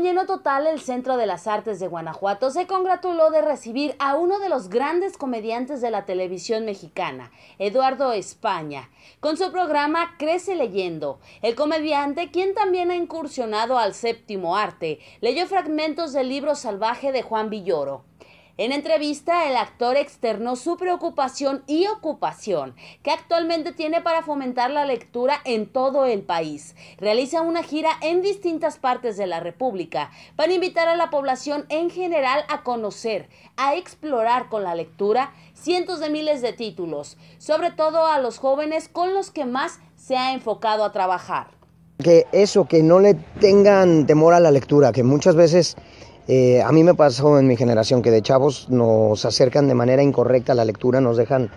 En lleno total, el Centro de las Artes de Guanajuato se congratuló de recibir a uno de los grandes comediantes de la televisión mexicana, Eduardo España, con su programa Crece leyendo. El comediante, quien también ha incursionado al séptimo arte, leyó fragmentos del libro salvaje de Juan Villoro. En entrevista, el actor externó su preocupación y ocupación que actualmente tiene para fomentar la lectura en todo el país. Realiza una gira en distintas partes de la República para invitar a la población en general a conocer, a explorar con la lectura cientos de miles de títulos, sobre todo a los jóvenes con los que más se ha enfocado a trabajar. Que eso, que no le tengan temor a la lectura, que muchas veces eh, a mí me pasó en mi generación que de chavos nos acercan de manera incorrecta a la lectura, nos dejan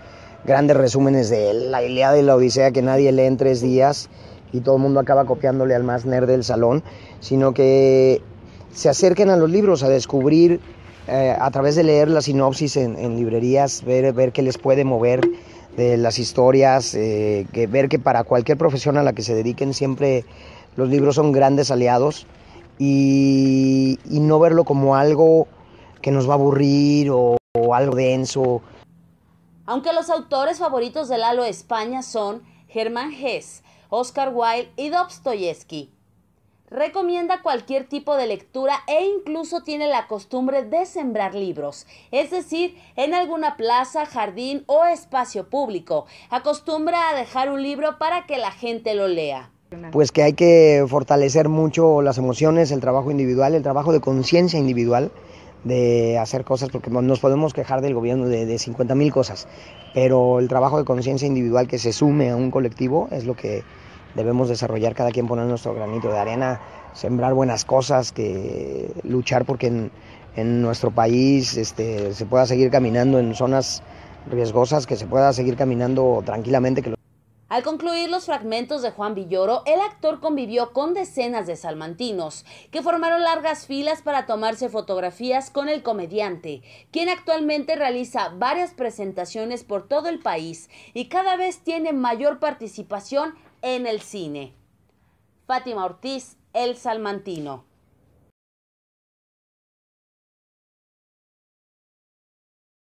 grandes resúmenes de la Ilíada y la Odisea que nadie lee en tres días y todo el mundo acaba copiándole al más nerd del salón, sino que se acerquen a los libros a descubrir eh, a través de leer la sinopsis en, librerías, ver, ver qué les puede mover de las historias, eh, ver que para cualquier profesión a la que se dediquen siempre los libros son grandes aliados y y, no verlo como algo que nos va a aburrir o, algo denso. Aunque los autores favoritos de Lalo España son Germán Hess, Oscar Wilde y Dostoyevsky. Recomienda cualquier tipo de lectura e incluso tiene la costumbre de sembrar libros, es decir, en alguna plaza, jardín o espacio público. Acostumbra a dejar un libro para que la gente lo lea pues que hay que fortalecer mucho las emociones, el trabajo individual, el trabajo de conciencia individual, de hacer cosas, porque nos podemos quejar del gobierno de, 50.000 mil cosas, pero el trabajo de conciencia individual que se sume a un colectivo es lo que debemos desarrollar, cada quien poner nuestro granito de arena, sembrar buenas cosas, que luchar porque en, nuestro país este, se pueda seguir caminando en zonas riesgosas, que se pueda seguir caminando tranquilamente. Que al concluir los fragmentos de Juan Villoro, el actor convivió con decenas de salmantinos, que formaron largas filas para tomarse fotografías con el comediante, quien actualmente realiza varias presentaciones por todo el país y cada vez tiene mayor participación en el cine. Fátima Ortiz, El Salmantino.